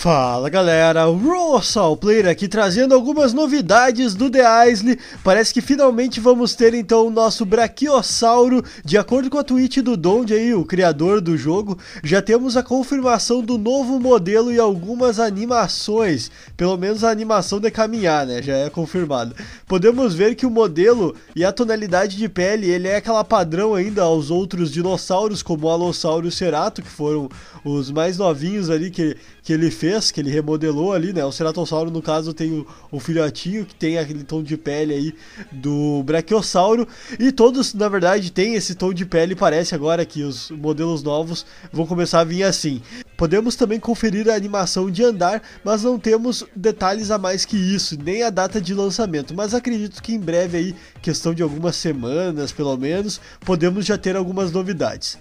Fala galera, Russell Player aqui trazendo algumas novidades do The Isle. Parece que finalmente vamos ter então o nosso Brachiosauro. De acordo com a tweet do Donde aí, o criador do jogo, já temos a confirmação do novo modelo e algumas animações. Pelo menos a animação de caminhar, né? Já é confirmado podemos ver que o modelo e a tonalidade de pele ele é aquela padrão ainda aos outros dinossauros, como o Alossauro Cerato, que foram os mais novinhos ali que, que ele fez, que ele remodelou ali, né? O Ceratossauro, no caso, tem o, o filhotinho que tem aquele tom de pele aí do Brachiosauro, e todos, na verdade, têm esse tom de pele, parece agora que os modelos novos vão começar a vir assim. Podemos também conferir a animação de andar, mas não temos detalhes a mais que isso, nem a data de lançamento, mas acredito que em breve aí, questão de algumas semanas pelo menos, podemos já ter algumas novidades.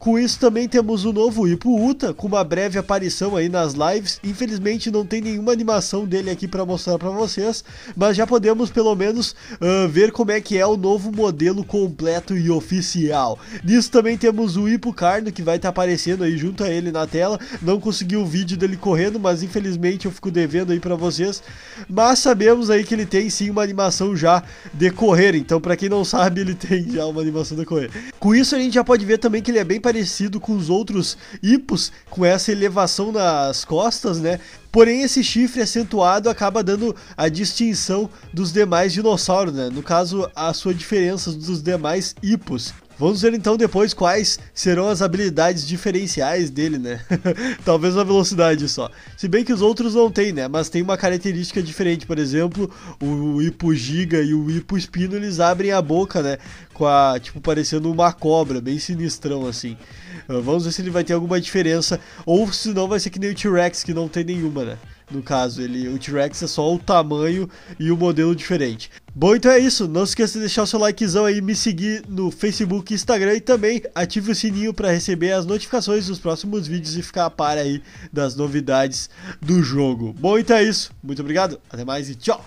Com isso também temos o novo Ipo Uta, com uma breve aparição aí nas lives. Infelizmente não tem nenhuma animação dele aqui para mostrar para vocês, mas já podemos pelo menos uh, ver como é que é o novo modelo completo e oficial. Nisso também temos o Ipo Carno, que vai estar tá aparecendo aí junto a ele na tela. Não consegui o vídeo dele correndo, mas infelizmente eu fico devendo aí para vocês. Mas sabemos aí que ele tem sim uma animação já de correr então para quem não sabe, ele tem já uma animação de correr Com isso a gente já pode ver também que ele é bem parecido parecido com os outros hipos, com essa elevação nas costas, né? Porém, esse chifre acentuado acaba dando a distinção dos demais dinossauros, né? No caso, a sua diferença dos demais hipos. Vamos ver então depois quais serão as habilidades diferenciais dele, né? Talvez a velocidade só. Se bem que os outros não tem, né? Mas tem uma característica diferente. Por exemplo, o Hipo Giga e o Hipo Espino, eles abrem a boca, né? Com a, tipo, parecendo uma cobra, bem sinistrão assim. Ah, vamos ver se ele vai ter alguma diferença. Ou se não, vai ser que nem o T-Rex, que não tem nenhuma, né? No caso, ele, o T-Rex é só o tamanho e o modelo diferente. Bom, então é isso. Não se esqueça de deixar o seu likezão aí, me seguir no Facebook, Instagram e também ative o sininho para receber as notificações dos próximos vídeos e ficar a par aí das novidades do jogo. Bom, então é isso. Muito obrigado, até mais e tchau!